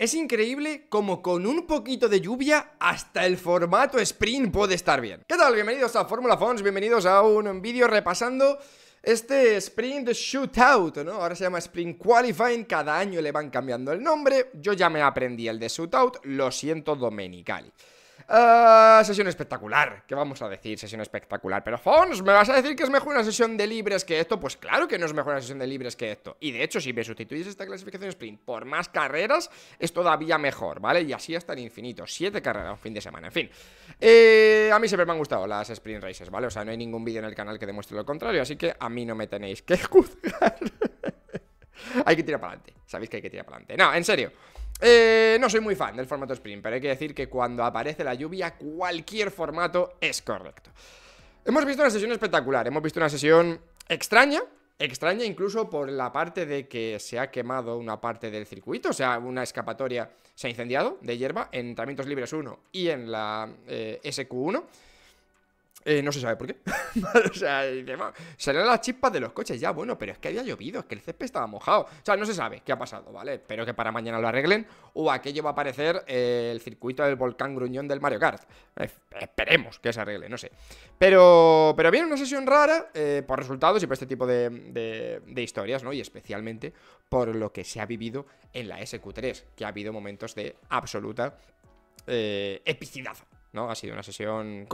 Es increíble como con un poquito de lluvia hasta el formato sprint puede estar bien. ¿Qué tal? Bienvenidos a Fórmula Fons, bienvenidos a un vídeo repasando este Sprint Shootout, ¿no? Ahora se llama Sprint Qualifying, cada año le van cambiando el nombre. Yo ya me aprendí el de Shootout, lo siento Domenicali. Ah, sesión espectacular, ¿qué vamos a decir? Sesión espectacular, pero Fons, ¿me vas a decir que es mejor una sesión de libres que esto? Pues claro que no es mejor una sesión de libres que esto Y de hecho, si me sustituyes esta clasificación sprint por más carreras, es todavía mejor, ¿vale? Y así hasta el infinito, siete carreras un fin de semana, en fin eh, A mí siempre me han gustado las sprint races, ¿vale? O sea, no hay ningún vídeo en el canal que demuestre lo contrario, así que a mí no me tenéis que juzgar hay que tirar para adelante. Sabéis que hay que tirar para adelante. No, en serio. Eh, no soy muy fan del formato sprint, pero hay que decir que cuando aparece la lluvia, cualquier formato es correcto. Hemos visto una sesión espectacular, hemos visto una sesión extraña, extraña incluso por la parte de que se ha quemado una parte del circuito, o sea, una escapatoria se ha incendiado de hierba en Tramientos libres 1 y en la eh, SQ1. Eh, no se sabe por qué. o sea, salieron las chispas de los coches ya, bueno, pero es que había llovido, es que el césped estaba mojado. O sea, no se sabe qué ha pasado, ¿vale? Espero que para mañana lo arreglen o aquello va a aparecer eh, el circuito del volcán gruñón del Mario Kart. Eh, esperemos que se arregle, no sé. Pero, pero una sesión rara por resultados y por este tipo de, de, historias, ¿no? Y especialmente por lo que se ha vivido en la SQ3, que ha habido momentos de absoluta epicidad ¿no? Ha sido una sesión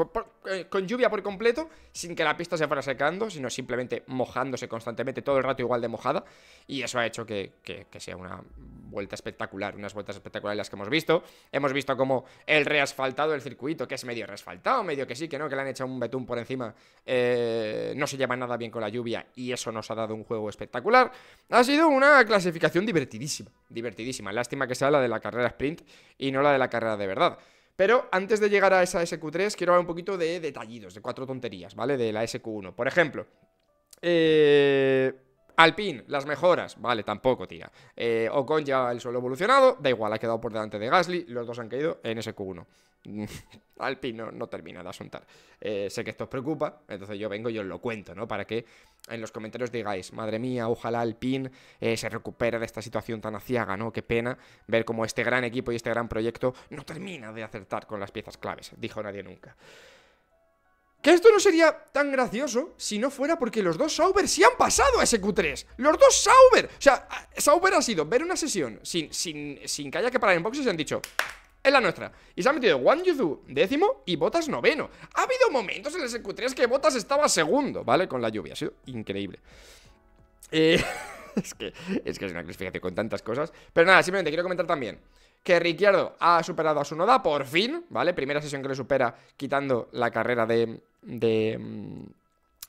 eh, con, lluvia por completo, sin que la pista se fuera secando, sino simplemente mojándose constantemente, todo el rato igual de mojada, y eso ha hecho que, sea una vuelta espectacular, unas vueltas espectaculares las que hemos visto. Hemos visto como el reasfaltado del circuito, que es medio reasfaltado, medio que sí, que no, que le han echado un betún por encima, eh, no se lleva nada bien con la lluvia, y eso nos ha dado un juego espectacular. Ha sido una clasificación divertidísima, divertidísima. Lástima que sea la de la carrera sprint y no la de la carrera de verdad. Pero antes de llegar a esa SQ3, quiero hablar un poquito de detallidos, de cuatro tonterías, ¿vale? De la SQ1. Por ejemplo, eh, Alpine, las mejoras, vale, tampoco tía. Eh, Ocon ya el suelo evolucionado, da igual, ha quedado por delante de Gasly, los dos han caído en SQ1. Alpin no, termina de asuntar. Eh, sé que esto os preocupa, entonces yo vengo y os lo cuento, ¿no? Para que en los comentarios digáis, madre mía, ojalá Alpin eh, se recupere de esta situación tan aciaga, ¿no? Qué pena ver cómo este gran equipo y este gran proyecto no termina de acertar con las piezas claves, dijo nadie nunca. Que esto no sería tan gracioso si no fuera porque los dos Sauber sí han pasado a ese Q3. ¡Los dos Sauber! O sea, Sauber ha sido ver una sesión sin, sin, sin que haya que parar en boxes y han dicho, es la nuestra. Y se ha metido Wang Yuzu décimo y Botas noveno. Ha habido momentos en el SQ3 que Botas estaba segundo, ¿vale? Con la lluvia. Ha sido increíble. Eh, es, que, es que es una clasificación con tantas cosas. Pero nada, simplemente quiero comentar también que Ricciardo ha superado a su noda, por fin, ¿vale? Primera sesión que le supera quitando la carrera de mm,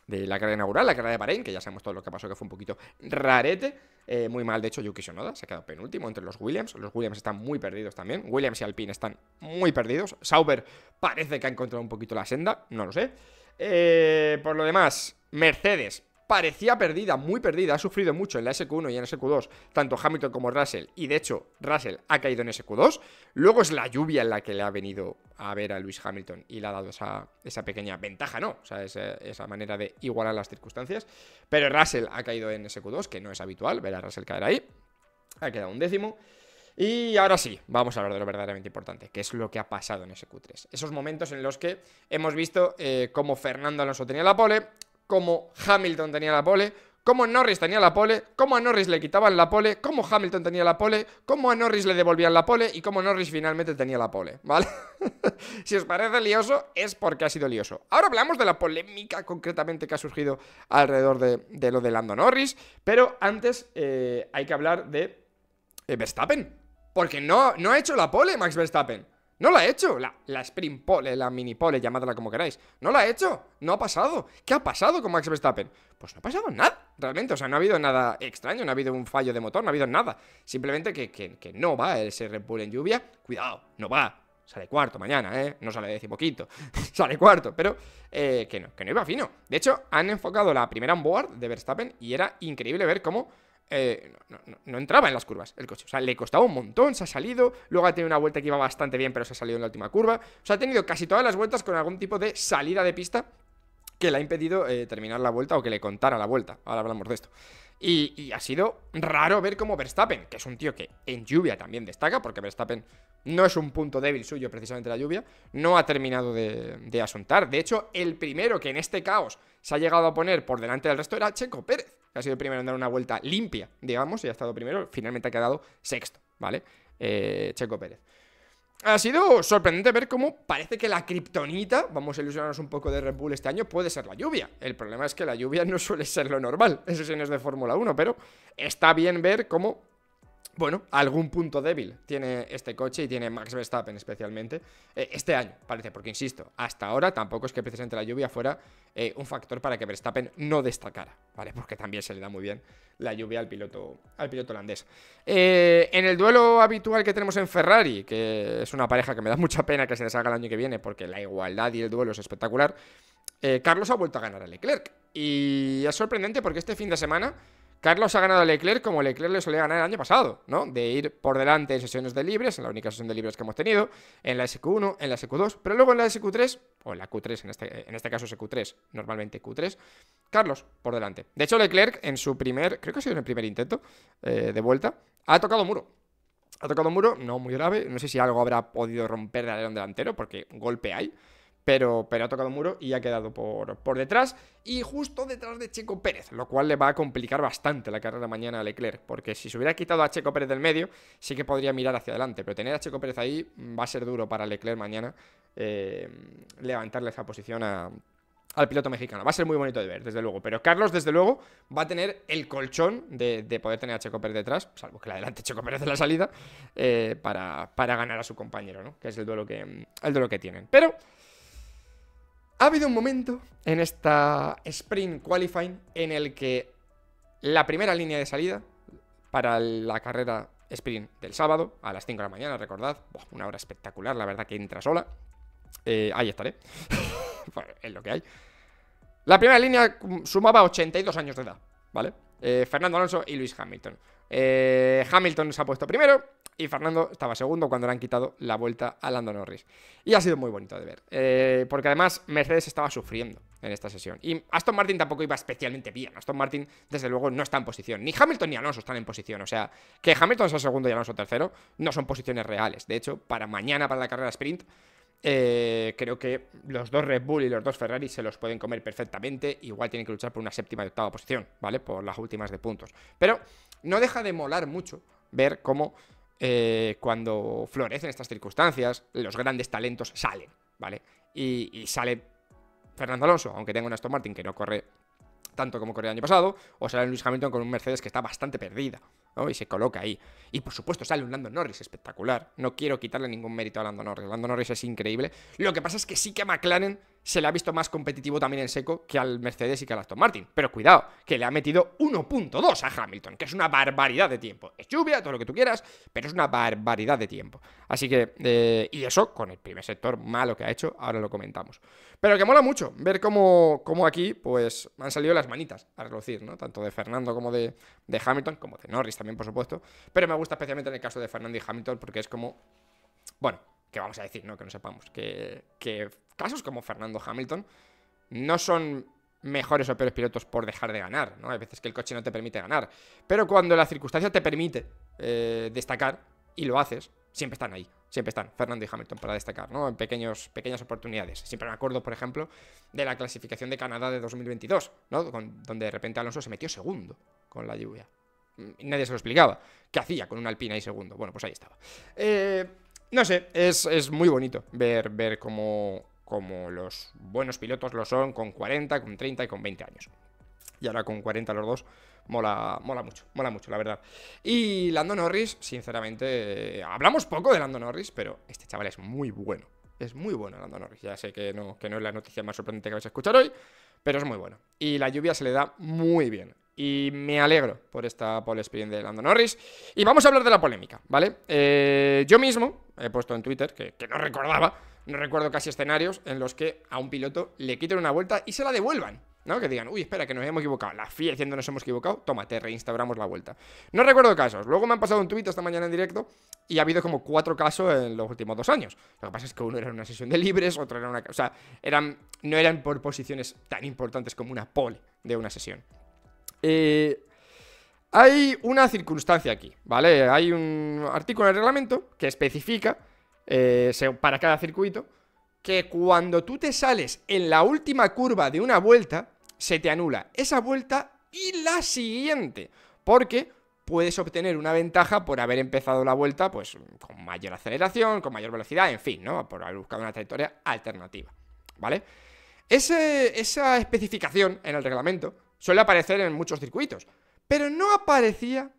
de la carrera inaugural, la carrera de Bahrein, que ya sabemos todo lo que pasó, que fue un poquito rarete. Eh, muy mal, de hecho, Yuki Sonoda se ha quedado penúltimo entre los Williams. Los Williams están muy perdidos también. Williams y Alpine están muy perdidos. Sauber parece que ha encontrado un poquito la senda, no lo sé. Eh, por lo demás, Mercedes parecía perdida, muy perdida, ha sufrido mucho en la SQ1 y en la SQ2, tanto Hamilton como Russell, y de hecho Russell ha caído en SQ2, luego es la lluvia en la que le ha venido a ver a Luis Hamilton y le ha dado esa, pequeña ventaja, ¿no? O sea, esa, manera de igualar las circunstancias, pero Russell ha caído en SQ2, que no es habitual ver a Russell caer ahí, ha quedado un décimo. Y ahora sí, vamos a hablar de lo verdaderamente importante, que es lo que ha pasado en sq 3 Esos momentos en los que hemos visto eh, cómo Fernando Alonso tenía la pole, Cómo Hamilton tenía la pole, cómo Norris tenía la pole, cómo a Norris le quitaban la pole, cómo Hamilton tenía la pole, cómo a Norris le devolvían la pole y cómo Norris finalmente tenía la pole, ¿vale? si os parece lioso, es porque ha sido lioso. Ahora hablamos de la polémica concretamente que ha surgido alrededor de, lo de Lando Norris, pero antes eh, hay que hablar de eh, Verstappen, porque no, no ha hecho la pole Max Verstappen. No la ha hecho. La, la sprint pole, la mini pole, llamadla como queráis. No la ha hecho. No ha pasado. ¿Qué ha pasado con Max Verstappen? Pues no ha pasado nada, realmente. O sea, no ha habido nada extraño, no ha habido un fallo de motor, no ha habido nada. Simplemente que, no va el Red Bull en lluvia. Cuidado, no va. Sale cuarto mañana, ¿eh? No sale decimoquinto. sale cuarto, pero eh, que no, que no iba fino. De hecho, han enfocado la primera onboard de Verstappen y era increíble ver cómo eh, no, entraba en las curvas el coche. O sea, le costaba un montón, se ha salido. Luego ha tenido una vuelta que iba bastante bien, pero se ha salido en la última curva. O sea, ha tenido casi todas las vueltas con algún tipo de salida de pista que le ha impedido eh, terminar la vuelta o que le contara la vuelta. Ahora hablamos de esto. Y, ha sido raro ver cómo Verstappen, que es un tío que en lluvia también destaca, porque Verstappen no es un punto débil suyo precisamente la lluvia, no ha terminado de asuntar. De hecho, el primero que en este caos se ha llegado a poner por delante del resto era Checo Pérez ha sido el primero en dar una vuelta limpia, digamos, y ha estado primero, finalmente ha quedado sexto, ¿vale? Eh, Checo Pérez. Ha sido sorprendente ver cómo parece que la kriptonita, vamos a ilusionarnos un poco de Red Bull este año, puede ser la lluvia. El problema es que la lluvia no suele ser lo normal en es de Fórmula 1, pero está bien ver cómo bueno, algún punto débil tiene este coche y tiene Max Verstappen especialmente eh, este año, parece, porque insisto, hasta ahora tampoco es que precisamente la lluvia fuera eh, un factor para que Verstappen no destacara, ¿vale? Porque también se le da muy bien la lluvia al piloto, al piloto holandés. Eh, en el duelo habitual que tenemos en Ferrari, que es una pareja que me da mucha pena que se deshaga el año que viene porque la igualdad y el duelo es espectacular, Carlos ha vuelto a ganar a Leclerc. Y es sorprendente porque este fin de semana Carlos ha ganado a Leclerc como Leclerc le solía ganar el año pasado, ¿no? De ir por delante en sesiones de libres, en la única sesión de libres que hemos tenido, en la SQ1, en la SQ2, pero luego en la SQ3, o en la Q3, en este, en este caso SQ3, normalmente Q3, Carlos por delante. De hecho, Leclerc en su primer, creo que ha sido en el primer intento eh, de vuelta, ha tocado muro. Ha tocado muro, no muy grave, no sé si algo habrá podido romper el alerón delantero, porque golpe hay pero, pero ha tocado muro y ha quedado por, detrás y justo detrás de Checo Pérez, lo cual le va a complicar bastante la carrera mañana a Leclerc, porque si se hubiera quitado a Checo Pérez del medio, sí que podría mirar hacia adelante, pero tener a Checo Pérez ahí va a ser duro para Leclerc mañana eh, levantarle esa posición al piloto mexicano. Va a ser muy bonito de ver, desde luego. Pero Carlos, desde luego, va a tener el colchón de, poder tener a Checo Pérez detrás, salvo que le adelante Checo Pérez en la salida, eh, para, para, ganar a su compañero, ¿no? Que es el duelo que, el duelo que tienen. Pero ha habido un momento en esta sprint qualifying en el que la primera línea de salida para la carrera sprint del sábado a las 5 de la mañana, recordad, una hora espectacular, la verdad que entra sola. Eh, ahí estaré, pues, es lo que hay. La primera línea mm, sumaba 82 años de edad, ¿vale? Eh, Fernando Alonso y Luis Hamilton. Eh, Hamilton se ha puesto primero y Fernando estaba segundo cuando le han quitado la vuelta a Lando Norris. Y ha sido muy bonito de ver, eh, porque además Mercedes estaba sufriendo en esta sesión. Y Aston Martin tampoco iba especialmente bien. Aston Martin, desde luego, no está en posición. Ni Hamilton ni Alonso están en posición. O sea, que Hamilton sea segundo y Alonso tercero no son posiciones reales. De hecho, para mañana, para la carrera sprint, eh, creo que los dos Red Bull y los dos Ferrari se los pueden comer perfectamente. Igual tienen que luchar por una séptima y octava posición, ¿vale? Por las últimas de puntos. Pero no deja de molar mucho ver cómo eh, cuando florecen estas circunstancias, los grandes talentos salen, ¿vale? Y, sale Fernando Alonso, aunque tenga un Aston Martin que no corre tanto como corría el año pasado, o sale Luis Hamilton con un Mercedes que está bastante perdida, ¿no? Y se coloca ahí. Y por supuesto sale un Lando Norris espectacular. No quiero quitarle ningún mérito a Lando Norris. Lando Norris es increíble. Lo que pasa es que sí que McLaren se le ha visto más competitivo también en seco que al Mercedes y que al Aston Martin. Pero cuidado, que le ha metido 1.2 a Hamilton, que es una barbaridad de tiempo. Es lluvia, todo lo que tú quieras, pero es una barbaridad de tiempo. Así que, eh, y eso con el primer sector malo que ha hecho, ahora lo comentamos. Pero que mola mucho ver cómo, aquí, pues, han salido las manitas a relucir, ¿no? Tanto de Fernando como de, de Hamilton, como de Norris también, por supuesto. Pero me gusta especialmente en el caso de Fernando y Hamilton porque es como, bueno, que vamos a decir, ¿no? Que no sepamos, que, casos como Fernando Hamilton no son mejores o peores pilotos por dejar de ganar, ¿no? Hay veces que el coche no te permite ganar, pero cuando la circunstancia te permite eh, destacar y lo haces, siempre están ahí, siempre están Fernando y Hamilton para destacar, ¿no? En pequeños, pequeñas oportunidades. Siempre me acuerdo, por ejemplo, de la clasificación de Canadá de 2022, ¿no? donde de repente Alonso se metió segundo con la lluvia. Mm, nadie se lo explicaba. ¿Qué hacía con un Alpina y segundo? Bueno, pues ahí estaba. Eh, no sé, es, muy bonito ver, ver cómo, los buenos pilotos lo son con 40, con 30 y con 20 años. Y ahora con 40 los dos, mola, mola mucho, mola mucho, la verdad. Y Lando Norris, sinceramente, hablamos poco de Lando Norris, pero este chaval es muy bueno. Es muy bueno Lando Norris. Ya sé que no, que no es la noticia más sorprendente que vais a escuchar hoy, pero es muy bueno. Y la lluvia se le da muy bien y me alegro por esta pole sprint de Lando Norris. Y vamos a hablar de la polémica, ¿vale? Eh, yo mismo he puesto en Twitter, que, no recordaba, no recuerdo casi escenarios en los que a un piloto le quiten una vuelta y se la devuelvan. ¿no? Que digan, uy, espera, que nos hemos equivocado. La FIA diciendo nos hemos equivocado, tómate, te reinstauramos la vuelta. No recuerdo casos. Luego me han pasado un tuit esta mañana en directo y ha habido como cuatro casos en los últimos dos años. Lo que pasa es que uno era una sesión de libres, otro era una. O sea, eran, no eran por posiciones tan importantes como una pole de una sesión. Eh, hay una circunstancia aquí, ¿vale? Hay un artículo en el reglamento que especifica eh, para cada circuito que cuando tú te sales en la última curva de una vuelta, se te anula esa vuelta y la siguiente, porque puedes obtener una ventaja por haber empezado la vuelta pues con mayor aceleración, con mayor velocidad, en fin, ¿no? Por haber buscado una trayectoria alternativa, ¿vale? esa especificación en el reglamento Suele aparecer en muchos circuitos, pero no aparecía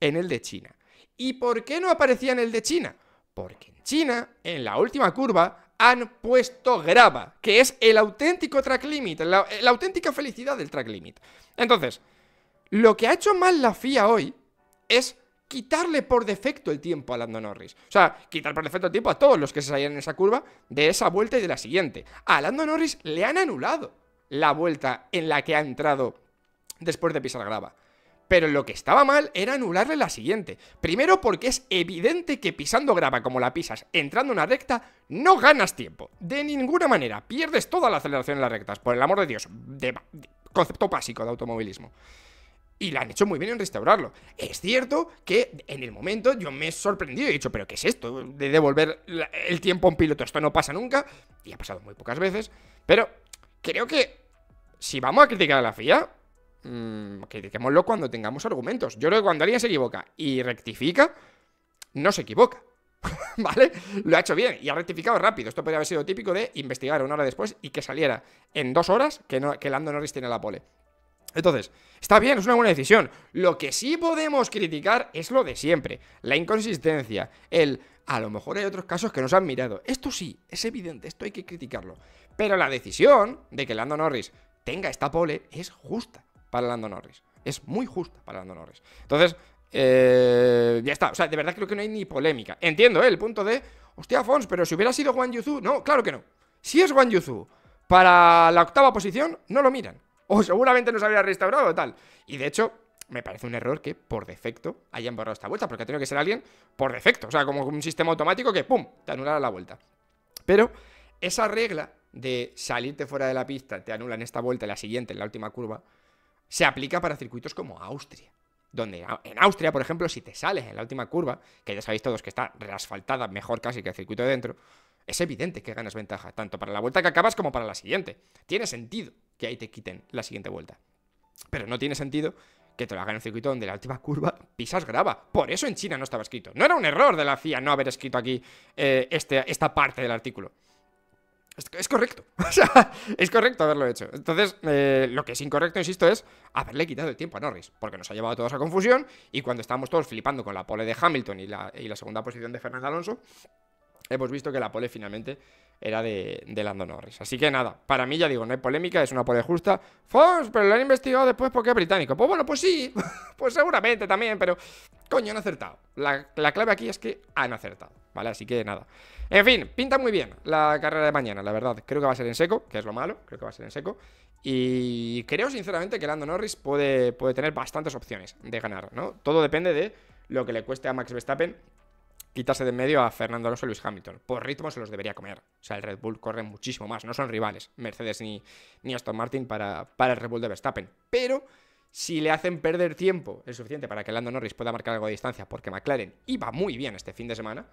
en el de China. ¿Y por qué no aparecía en el de China? Porque en China, en la última curva, han puesto grava, que es el auténtico track limit, la, auténtica felicidad del track limit. Entonces, lo que ha hecho mal la FIA hoy es quitarle por defecto el tiempo a Lando Norris. O sea, quitar por defecto el tiempo a todos los que se salían en esa curva de esa vuelta y de la siguiente. A Lando Norris le han anulado la vuelta en la que ha entrado después de pisar grava. Pero lo que estaba mal era anularle la siguiente. Primero porque es evidente que pisando grava como la pisas, entrando en una recta, no ganas tiempo. De ninguna manera. Pierdes toda la aceleración en las rectas. Por el amor de Dios. concepto básico de automovilismo. Y la han hecho muy bien en restaurarlo. Es cierto que en el momento yo me he sorprendido y he dicho, pero ¿qué es esto? De devolver el tiempo a un piloto. Esto no pasa nunca. Y ha pasado muy pocas veces. Pero creo que si vamos a criticar a la FIA, mmm, critiquémoslo cuando tengamos argumentos. Yo creo que cuando alguien se equivoca y rectifica, no se equivoca. ¿Vale? Lo ha hecho bien y ha rectificado rápido. Esto podría haber sido típico de investigar una hora después y que saliera en dos horas que, no, que Lando Norris tiene la pole. Entonces, está bien, es una buena decisión. Lo que sí podemos criticar es lo de siempre: la inconsistencia, el a lo mejor hay otros casos que nos han mirado. Esto sí, es evidente, esto hay que criticarlo. Pero la decisión de que Lando Norris tenga esta pole es justa para Lando Norris. Es muy justa para Lando Norris. Entonces, eh, ya está. O sea, de verdad creo que no hay ni polémica. Entiendo, ¿eh? El punto de, hostia, Fons, pero si hubiera sido Juan Yuzu, no, claro que no. Si es Juan Yuzu para la octava posición, no lo miran. O seguramente no se habría restaurado tal. Y de hecho, me parece un error que por defecto hayan borrado esta vuelta, porque ha tenido que ser alguien por defecto. O sea, como un sistema automático que, ¡pum!, te anulara la vuelta. Pero esa regla de salirte fuera de la pista, te anulan esta vuelta y la siguiente, en la última curva, se aplica para circuitos como Austria. Donde en Austria, por ejemplo, si te sales en la última curva, que ya sabéis todos que está reasfaltada mejor casi que el circuito de dentro, es evidente que ganas ventaja, tanto para la vuelta que acabas como para la siguiente. Tiene sentido que ahí te quiten la siguiente vuelta. Pero no tiene sentido que te lo hagan en un circuito donde la última curva pisas grava. Por eso en China no estaba escrito. No era un error de la FIA no haber escrito aquí eh, este, esta parte del artículo. Es, correcto. O sea, es correcto haberlo hecho. Entonces, eh, lo que es incorrecto, insisto, es haberle quitado el tiempo a Norris, porque nos ha llevado a toda esa confusión y cuando estábamos todos flipando con la pole de Hamilton y la, la segunda posición de Fernando Alonso, hemos visto que la pole finalmente era de, de, Lando Norris. Así que nada, para mí ya digo, no hay polémica, es una pole justa. Fons, pero lo han investigado después porque es británico. Pues bueno, pues sí, pues seguramente también, pero Coño, han acertado. La, clave aquí es que han acertado, ¿vale? Así que nada. En fin, pinta muy bien la carrera de mañana, la verdad. Creo que va a ser en seco, que es lo malo, creo que va a ser en seco. Y creo sinceramente que Lando Norris puede, puede tener bastantes opciones de ganar, ¿no? Todo depende de lo que le cueste a Max Verstappen quitarse de en medio a Fernando Alonso y Luis Hamilton. Por ritmo se los debería comer. O sea, el Red Bull corre muchísimo más. No son rivales Mercedes ni, ni Aston Martin para, para el Red Bull de Verstappen. Pero si le hacen perder tiempo es suficiente para que Lando Norris pueda marcar algo de distancia, porque McLaren iba muy bien este fin de semana,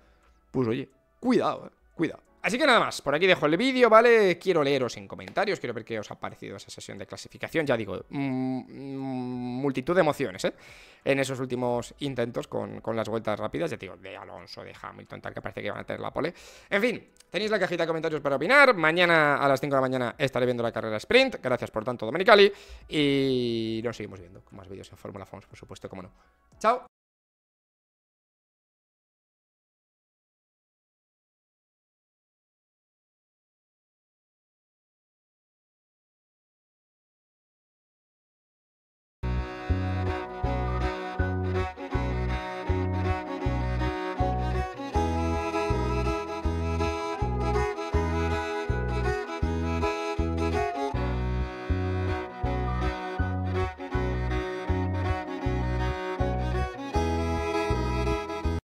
pues oye, cuidado, ¿eh? Cuidado. Así que nada más, por aquí dejo el vídeo, ¿vale? Quiero leeros en comentarios, quiero ver qué os ha parecido esa sesión de clasificación, ya digo, mm, mm, multitud de emociones, ¿eh? En esos últimos intentos con, las vueltas rápidas, ya digo, de Alonso, de Hamilton, tal, que parece que van a tener la pole. En fin, tenéis la cajita de comentarios para opinar, mañana a las 5 de la mañana estaré viendo la carrera sprint, gracias por tanto Domenicali, y nos seguimos viendo con más vídeos en Fórmula Fons, por supuesto, como no. ¡Chao!